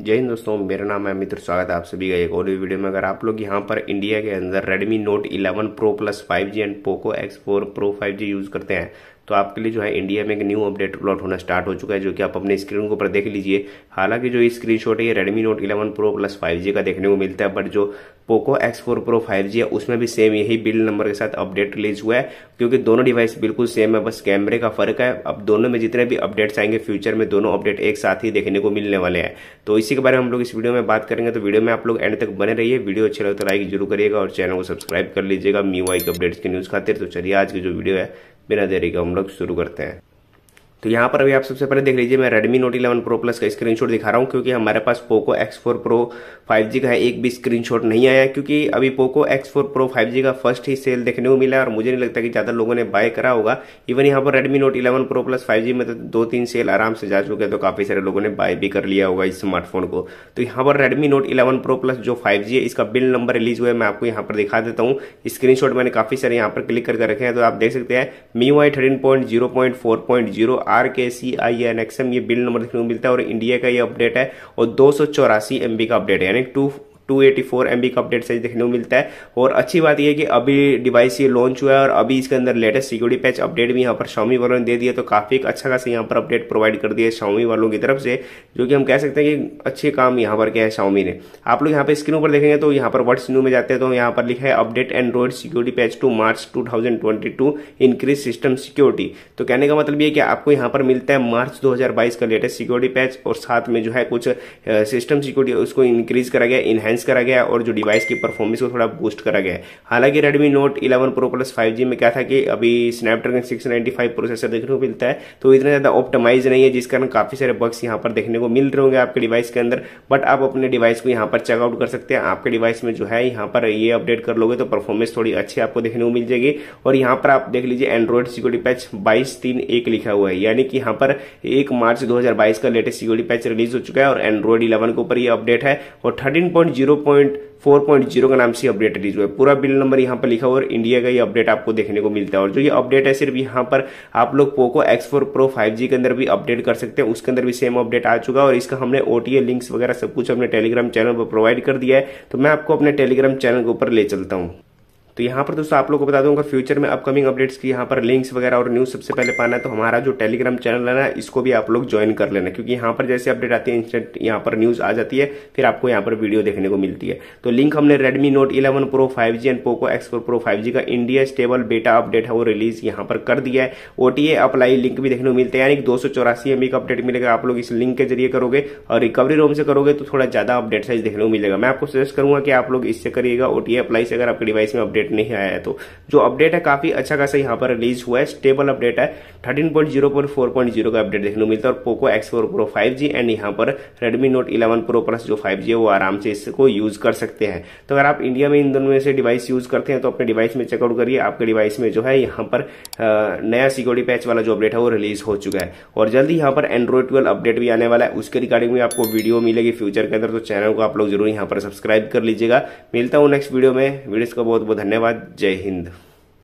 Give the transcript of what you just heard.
जय हिंद दोस्तों मेरा नाम है अमित स्वागत है आप सभी का एक और भी वीडियो में अगर आप लोग यहाँ पर इंडिया के अंदर Redmi Note 11 Pro plus 5G and Poco X4 Pro 5G यूज़ करते हैं तो आपके लिए जो है इंडिया में एक न्यू अपडेट अपलोड होना स्टार्ट हो चुका है जो कि आप अपने स्क्रीन के ऊपर देख लीजिए हालांकि जो स्क्रीन शॉट है ये Redmi Note eleven Pro Plus five का देखने को मिलता है बट जो Poco X four Pro five G है उसमें भी सेम यही बिल्ड नंबर के साथ अपडेट रिलीज हुआ है क्योंकि दोनों डिवाइस बिल्कुल सेम है बस कैमरे का फर्क है अब दोनों में जितने भी अपडेट्स आएंगे फ्यूचर में दोनों अपडेट एक साथ ही देखने को मिलने वाले हैं तो इसी के बारे में हम लोग इस वीडियो में बात करेंगे तो वीडियो में आप लोग एंड तक बने रहिए वीडियो अच्छे लगे तो लाइक जरूर करिएगा और चैनल को सब्सक्राइब कर लीजिएगा मी वाई अपडेट्स की न्यूज़ खातिर तो चलिए आज की जो वीडियो है बिना देरी के हम लोग शुरू करते हैं तो यहाँ पर अभी आप सबसे पहले देख लीजिए मैं Redmi Note 11 Pro Plus का स्क्रीनशॉट दिखा रहा हूँ क्योंकि हमारे पास Poco X4 Pro 5G का है एक भी स्क्रीनशॉट नहीं आया क्योंकि अभी Poco X4 Pro 5G का फर्स्ट ही सेल देखने को मिला और मुझे नहीं लगता कि ज़्यादा लोगों ने बाय करा होगा इवन यहाँ पर Redmi Note 11 Pro Plus 5G में तो दो तीन सेल आराम से जा चुके हैं तो काफ़ी सारे लोगों ने बाय भी कर लिया होगा इस स्मार्टफोन को तो यहाँ पर Redmi Note eleven Pro Plus जो फाइव है इसका बिल नंबर रिलीज हुआ है मैं आपको यहाँ पर दिखा देता हूँ स्क्रीन मैंने काफ़ी सारे यहाँ पर क्लिक करके रखे हैं तो आप देख सकते हैं MIUI thirteen point zero point four point zero R K C I N XM ये बिल नंबर देखने को मिलता है और इंडिया का ये अपडेट है और दो सौ चौरासी एमबी का अपडेट है यानी टू 284 बी का अपडेट साइज देखने को मिलता है और अच्छी बात यह है कि अभी डिवाइस ये लॉन्च हुआ है और अभी इसके अंदर लेटेस्ट सिक्योरिटी पैच अपडेट भी यहाँ पर शॉमी वालों ने दे दिया तो काफ़ी एक अच्छा खासा यहाँ पर अपडेट प्रोवाइड कर दिया है शामी वालों की तरफ से जो कि हम कह सकते हैं कि अच्छे काम यहाँ पर किया है शामी ने आप लोग यहाँ पर स्क्रीन पर देखेंगे तो यहाँ पर वर्ड्स न्यू में जाते हैं तो यहाँ पर लिखा है update Android security patch two March two increase system security तो कहने का मतलब ये कि आपको यहाँ पर मिलता है मार्च बाईस का लेटेस्ट सिक्योरिटी पैच और साथ में जो है कुछ सिस्टम सिक्योरिटी उसको इंक्रीज करा गया इनहेंस एनहांस करा गया और जो डिवाइस की परफॉर्मेंस को थोड़ा बूस्ट करा गया हालांकि Redmi note 11 pro plus 5G में क्या था कि अभी स्नैपड्रैगन 695 प्रोसेसर देखने को मिलता है तो इतना ज़्यादा ऑप्टमाइज नहीं है जिस कारण काफ़ी सारे बग्स यहाँ पर देखने को मिल रहे होंगे आपके डिवाइस के अंदर बट आप अपने डिवाइस को यहाँ पर चेकआउट कर सकते हैं आपके डिवाइस में जो है यहाँ पर ये अपडेट कर लोगे तो परफॉर्मेंस थोड़ी अच्छी आपको देखने को मिल जाएगी और यहाँ पर आप देख लीजिए एंड्रॉइड सिक्योरिटी पैच बाईस लिखा हुआ है यानी कि यहाँ पर एक मार्च 2022 का लेटेस्ट सिक्योरिटी पैच रिलीज हो चुका है और एंड्रॉइड इलेवन के ऊपर ये अपडेट है और thirteen zero point four point zero का नाम से अपडेटेड है पूरा बिल नंबर यहाँ पर लिखा हुआ और इंडिया का ये अपडेट आपको देखने को मिलता है और जो ये अपडेट है सिर्फ यहाँ पर आप लोग Poco X four Pro five G के अंदर भी अपडेट कर सकते हैं उसके अंदर भी सेम अपडेट आ चुका है और इसका हमने ओटीए लिंक्स वगैरह सब कुछ अपने टेलीग्राम चैनल पर प्रोवाइड कर दिया है तो मैं आपको अपने टेलीग्राम चैनल के ऊपर ले चलता हूँ तो यहाँ पर दोस्तों आप लोग को बता दूंगा फ्यूचर में अपकमिंग अपडेट्स की यहाँ पर लिंक्स वगैरह और न्यूज़ सबसे पहले पाना है तो हमारा जो टेलीग्राम चैनल है ना इसको भी आप लोग ज्वाइन कर लेना क्योंकि यहाँ पर जैसे अपडेट आती है इंस्टेंट यहाँ पर न्यूज़ आ जाती है फिर आपको यहाँ पर वीडियो देखने को मिलती है तो लिंक हमने Redmi Note eleven Pro five G and Poco X Pro five G का इंडिया स्टेबल बेटा अपडेट है वो रिलीज यहाँ पर कर दिया है ओटीए अप्लाई लिंक भी देखने को मिलता है यानी दो सौ चौरासी एम का अपडेट मिलेगा आप लोग इस लिंक के जरिए करोगे और रिकवरी रोम से करोगे तो थोड़ा ज्यादा अपडेट साइज देखने को मिलेगा मैं आपको सजेस्ट करूंगा कि आप लोग इससे करिएगा ओटीए अप्लाई से अगर आपके डिवाइस में अपडेट अपडेट नहीं आया है तो जो अपडेट है काफी अच्छा खासा यहाँ पर रिलीज हुआ है स्टेबल अपडेट है thirteen point zero point four point zero का अपडेट देखने को मिलता है और Poco X four Pro five G and यहाँ पर Redmi Note eleven Pro Plus जो फाइव जी है वो आराम से इसको यूज कर सकते हैं तो अगर आप इंडिया में इन दोनों में से डिवाइस यूज करते हैं तो अपने डिवाइस में चेकआउट करिए आपके डिवाइस में जो है यहाँ पर नया सिक्योरिटी पैच वाला जो अपडेट है वो रिलीज हो चुका है और जल्दी यहाँ पर एंड्रॉइड ट्वेल्व अपडेट भी आने वाला है उसके रिगार्डिंग भी आपको वीडियो मिलेगी फ्यूचर के अंदर तो चैनल को आप लोग जरूर यहाँ पर सब्सक्राइब कर लीजिएगा मिलता हूँ नेक्स्ट वीडियो में वीडियो का बहुत बहुत धन्यवाद धन्यवाद जय हिंद